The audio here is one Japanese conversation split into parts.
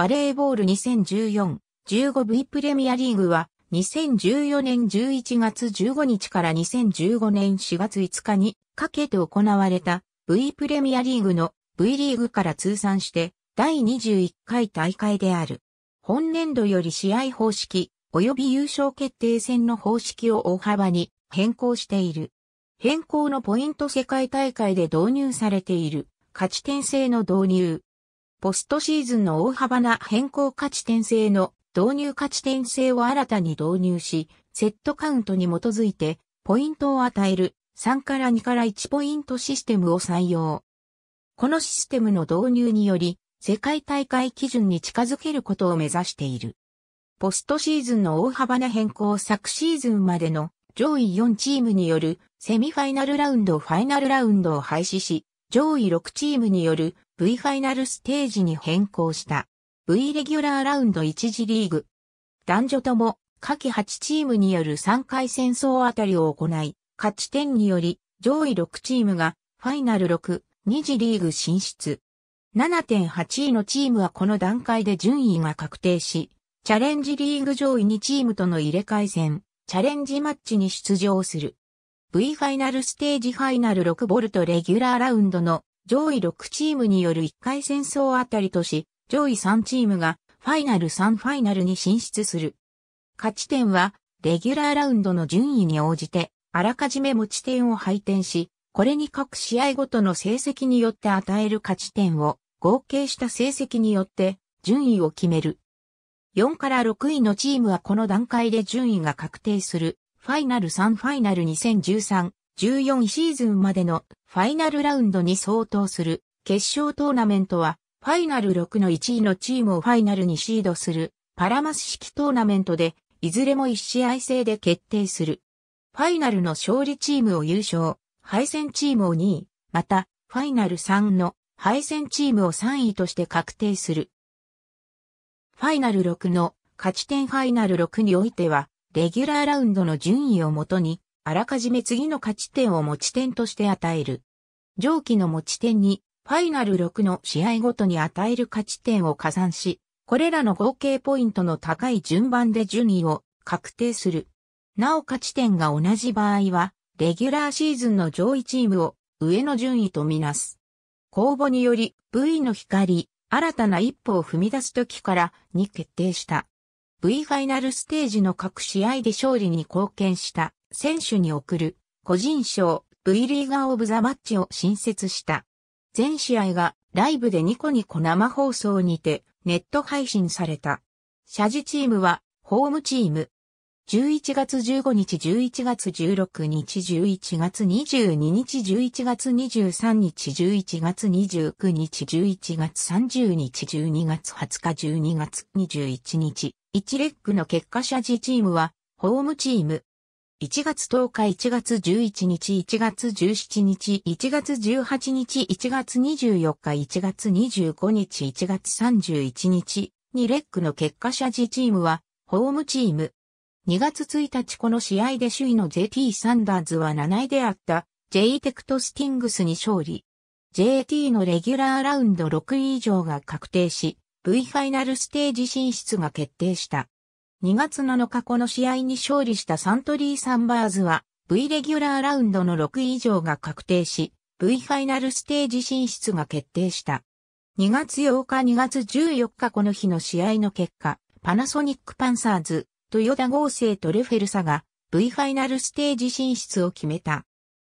バレーボール 2014-15V プレミアリーグは、2014年11月15日から2015年4月5日にかけて行われた V プレミアリーグの V リーグから通算して第21回大会である。本年度より試合方式及び優勝決定戦の方式を大幅に変更している。変更のポイント世界大会で導入されている勝ち点制の導入、ポストシーズンの大幅な変更価値点制の導入価値点制を新たに導入し、セットカウントに基づいて、ポイントを与える3から2から1ポイントシステムを採用。このシステムの導入により、世界大会基準に近づけることを目指している。ポストシーズンの大幅な変更昨シーズンまでの上位4チームによるセミファイナルラウンドファイナルラウンドを廃止し、上位6チームによる V ファイナルステージに変更した V レギュラーラウンド1次リーグ。男女とも下記8チームによる3回戦争あたりを行い、勝ち点により上位6チームがファイナル6、2次リーグ進出。7.8位のチームはこの段階で順位が確定し、チャレンジリーグ上位2チームとの入れ替え戦、チャレンジマッチに出場する。V ファイナルステージファイナル6ボルトレギュラーラウンドの上位6チームによる1回戦争あたりとし、上位3チームがファイナル3ファイナルに進出する。勝ち点は、レギュラーラウンドの順位に応じて、あらかじめ持ち点を配点し、これに各試合ごとの成績によって与える勝ち点を合計した成績によって順位を決める。4から6位のチームはこの段階で順位が確定するファイナル3ファイナル2013 14シーズンまでのファイナルラウンドに相当する決勝トーナメントはファイナル6の1位のチームをファイナルにシードするパラマス式トーナメントでいずれも1試合制で決定する。ファイナルの勝利チームを優勝、敗戦チームを2位、またファイナル3の敗戦チームを3位として確定する。ファイナル6の勝ち点ファイナル6においてはレギュラーラウンドの順位をもとにあらかじめ次の勝ち点を持ち点として与える。上記の持ち点に、ファイナル6の試合ごとに与える勝ち点を加算し、これらの合計ポイントの高い順番で順位を確定する。なお勝ち点が同じ場合は、レギュラーシーズンの上位チームを上の順位とみなす。公募により V の光、新たな一歩を踏み出す時からに決定した。V ファイナルステージの各試合で勝利に貢献した選手に贈る個人賞 V リーガーオブザマッチを新設した。全試合がライブでニコニコ生放送にてネット配信された。謝辞チームはホームチーム。11月15日、11月16日、11月22日、11月23日、11月29日、11月30日、12月20日、12月21日、1レッグの結果謝辞チームは、ホームチーム。1月10日、1月11日、1月17日、1月18日、1月24日、1月25日、1月31日にレックの結果者時チームは、ホームチーム。2月1日この試合で首位の JT サンダーズは7位であった J テクトスティングスに勝利。JT のレギュラーラウンド6位以上が確定し、V ファイナルステージ進出が決定した。2月7日この試合に勝利したサントリーサンバーズは V レギュラーラウンドの6位以上が確定し V ファイナルステージ進出が決定した。2月8日2月14日この日の試合の結果、パナソニックパンサーズ、豊田合成とレフェルサが V ファイナルステージ進出を決めた。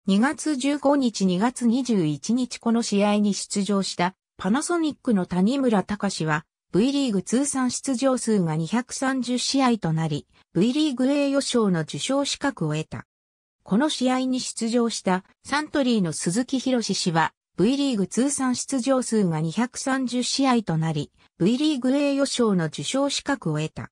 2月15日2月21日この試合に出場したパナソニックの谷村隆は V リーグ通算出場数が230試合となり、V リーグ栄誉賞の受賞資格を得た。この試合に出場したサントリーの鈴木博士氏は、V リーグ通算出場数が230試合となり、V リーグ栄誉賞の受賞資格を得た。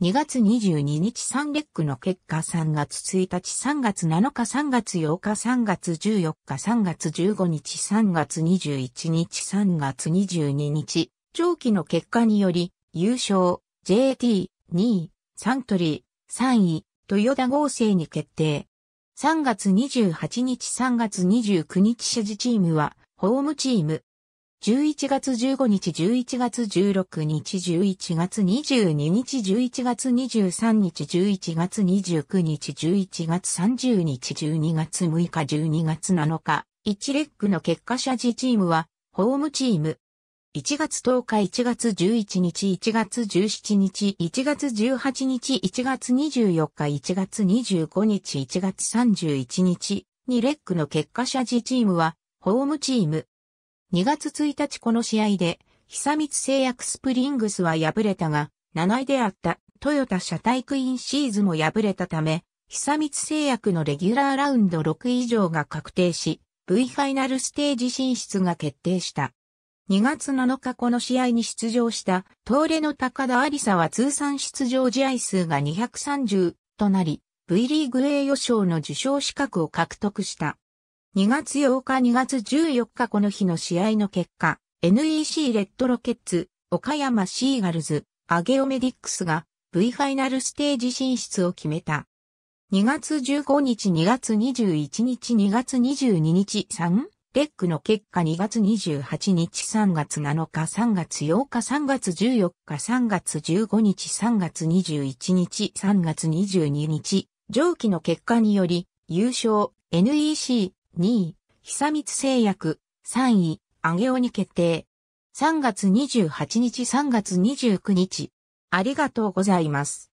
2月22日3レックの結果3月1日3月7日3月8日3月14日3月15日3月21日3月22日長期の結果により、優勝、JT、2位、サントリー、3位、豊田合成に決定。3月28日3月29日謝辞チームは、ホームチーム。11月15日11月16日11月22日11月23日11月29日11月30日12月6日12月7日1レックの結果謝辞チームは、ホームチーム。1月10日、1月11日、1月17日、1月18日、1月24日、1月25日、1月31日にレックの結果者次チームは、ホームチーム。2月1日この試合で、久光製薬スプリングスは敗れたが、7位であったトヨタ車体クイーンシーズも敗れたため、久光製薬のレギュラーラウンド6位以上が確定し、V ファイナルステージ進出が決定した。2月7日この試合に出場した東レの高田有沙は通算出場試合数が230となり、V リーグイ予賞の受賞資格を獲得した。2月8日2月14日この日の試合の結果、NEC レッドロケッツ、岡山シーガルズ、アゲオメディックスが V ファイナルステージ進出を決めた。2月15日2月21日2月22日 3? レックの結果2月28日3月7日3月8日3月14日3月15日3月21日3月22日上記の結果により優勝 NEC 2位久光製薬3位上尾に決定3月28日3月29日ありがとうございます。